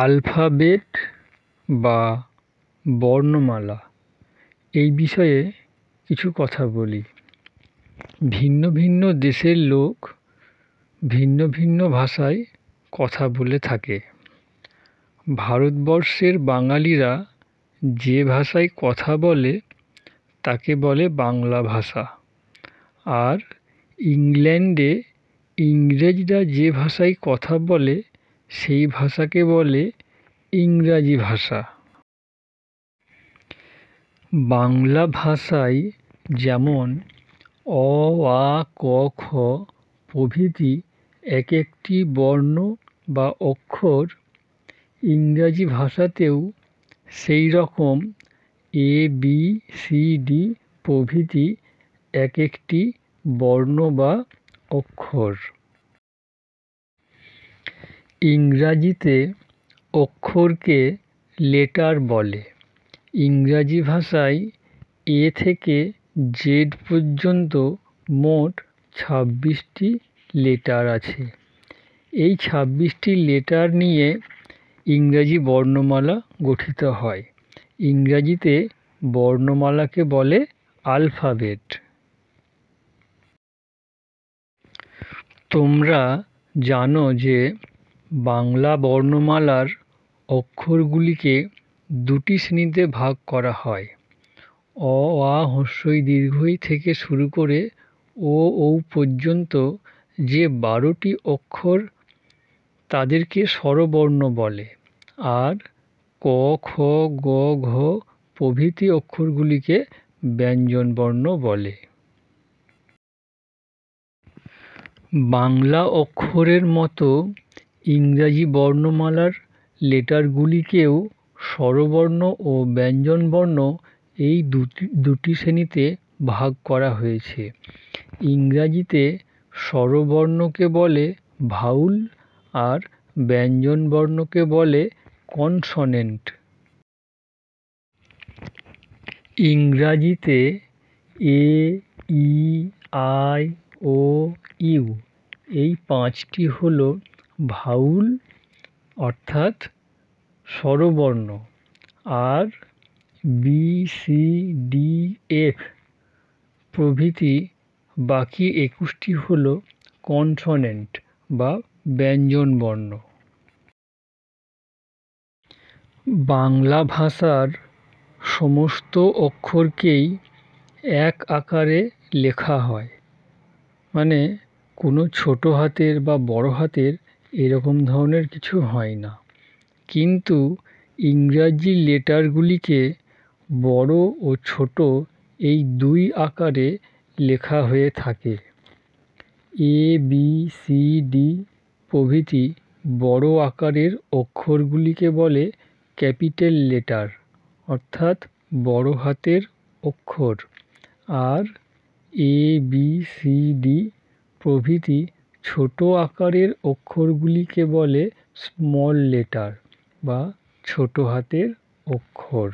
alphabet বা বর্ণমালা এই বিষয়ে কিছু কথা বলি ভিন্ন ভিন্ন দেশের লোক ভিন্ন ভিন্ন ভাষায় কথা বলে থাকে ভারতবর্ষের বাঙালিরা যে ভাষায় কথা বলে তাকে বলে বাংলা ভাষা আর ইংল্যান্ডে ইংরেজরা যে ভাষায় কথা বলে সেই ভাষাকে বলে ইংরাজি ভাষা বাংলা ভাষায় যেমন অ আ ক খ প্রভৃতি এক একটি বর্ণ বা অক্ষর ইংরাজি ভাষাতেও সেই রকম এ বি সি ডি প্রভৃতি এক একটি বর্ণ বা অক্ষর ইংরাজিতে অক্ষরকে লেটার বলে ইংরাজি ভাষায় এ থেকে জেড পর্যন্ত মোট ছাব্বিশটি লেটার আছে এই ছাব্বিশটি লেটার নিয়ে ইংরাজি বর্ণমালা গঠিত হয় ইংরাজিতে বর্ণমালাকে বলে আলফাবেট তোমরা জানো যে বাংলা বর্ণমালার অক্ষরগুলিকে দুটি শ্রেণীতে ভাগ করা হয় অ আ হস্যই দীর্ঘই থেকে শুরু করে ও ঔ পর্যন্ত যে বারোটি অক্ষর তাদেরকে স্বরবর্ণ বলে আর ক খ গ ঘ প্রভৃতি অক্ষরগুলিকে ব্যঞ্জনবর্ণ বলে বাংলা অক্ষরের মতো ইংরাজি বর্ণমালার লেটারগুলিকেও স্বরবর্ণ ও ব্যঞ্জনবর্ণ এই দুটি দুটি শ্রেণীতে ভাগ করা হয়েছে ইংরাজিতে স্বরবর্ণকে বলে ভাউল আর ব্যঞ্জনবর্ণকে বলে কনসনেন্ট ইংরাজিতে এ ই আই ও ইউ এই পাঁচটি হলো ভাউল অর্থাৎ স্বরবর্ণ আর বি সি ডি এফ প্রভৃতি বাকি একুশটি হল কনসনেন্ট বা ব্যঞ্জনবর্ণ বাংলা ভাষার সমস্ত অক্ষরকেই এক আকারে লেখা হয় মানে কোনো ছোটো হাতের বা বড়ো হাতের এরকম ধরনের কিছু হয় না কিন্তু ইংরাজি লেটারগুলিকে বড় ও ছোট এই দুই আকারে লেখা হয়ে থাকে এ বি সি ডি প্রভৃতি বড় আকারের অক্ষরগুলিকে বলে ক্যাপিটাল লেটার অর্থাৎ বড় হাতের অক্ষর আর এ বি সি ডি প্রভৃতি ছোটো আকারের অক্ষরগুলিকে বলে স্মল লেটার বা ছোটো হাতের অক্ষর